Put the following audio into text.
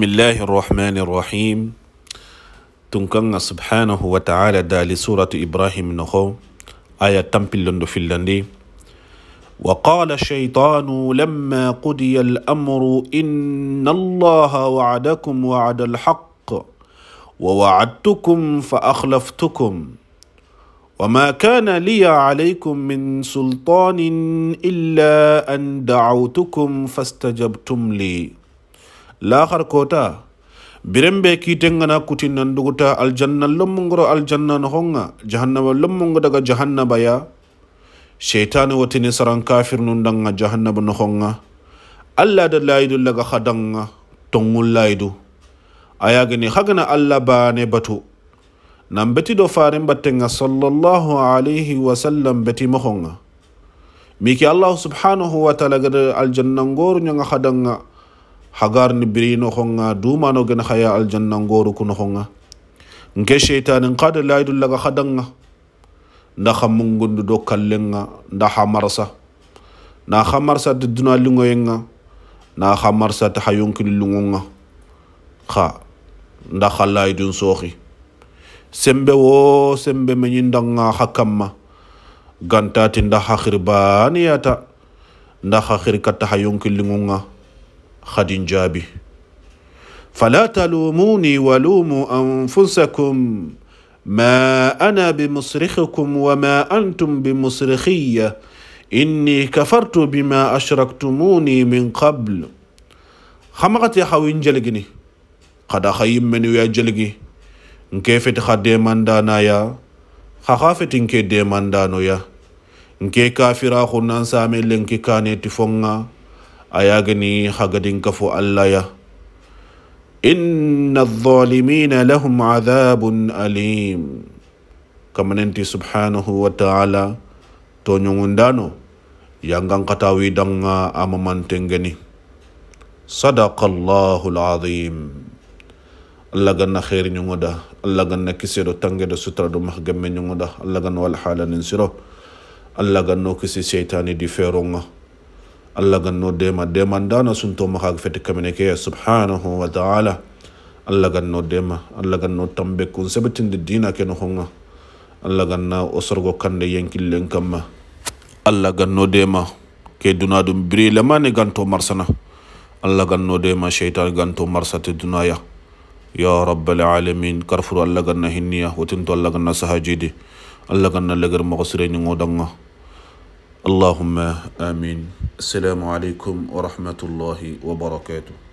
بسم الله Bismillahirrahmanirrahim. Tunkanga subhanahu wa ta'ala dali إبراهيم Ibrahim noko aya في اللندي وقال الشيطان لما قضي الأمر إن الله وعدكم وعد الحق ووعدتكم فأخلفتكم وما كان لي عليكم من سلطان إلا أن دعوتكم فاستجبتم لي laahar koota birem ɓe kiitengana kutinnanduguta aljannan lommungoro aljannano honga jahannaba lommungo daga jahannaba ya seytane watini saran kafirnundanga jahannaba no honga allah da layidu laga hadanga tongun layidu ayagani hagana allah baane batu nan beti do faren battenga sallallahu alayhi wasallam beti mohonga miki allahu subhanahu wa taala gada aljannangoro ñonga hadanga ni biri no honga no gen haya aljanna ngoru kuno honga nke qad la idul laga hadanga nda ngundu do kallenga nda hamarsa na hamarsa ta duna lingoyenga na hamarsa ta kul lungonga ha nda halaidun sohi sembe wo sembe ndanga hakamma gantati nda hahir baniyata nda hahir katta kul ngunga قد انجى فلا تلوموني ولوموا انفسكم ما انا بمصرخكم وما انتم بمصرخي اني كفرت بما اشركتموني من قبل خمغت يا حوين جلقني قد خيم من يا كيف تخدي من مندانا يا خخافت نكي دي مندانو يا نكي كافرا خنان سامي لنكي كاني فونغا ayagini hagadin kafu allaya inna adh-dhalimina lahum adhabun alim kamanenti subhanahu wa ta'ala to nyongundano yangan katawi danga amamantengeni sadaqallahu al-azim allah ganna khairi ñogoda allah ganna kiseɗo tangeɗo sutraɗo mah gemme ñogoda allah ganna wala haalanin siro allah ganno kisi seytani di feronga allah ganno dema demandano suntomo haga fete kamene keya subhanahu wa taala allah ganno dema allah ganno tambe kun sebetinde dina keno honga allah ganna o sorgo kande yenkillen kamma allah ganno dema ke duna ɗum biri lemane ganto marsana allah ganno dema cheytan ganto marsate dunaya ya rabbal alamin karfuru allah ganna hinniya wotinto allah ganna sahajidi allah ganna leger mako sireni ngodanga اللهم امين السلام عليكم ورحمه الله وبركاته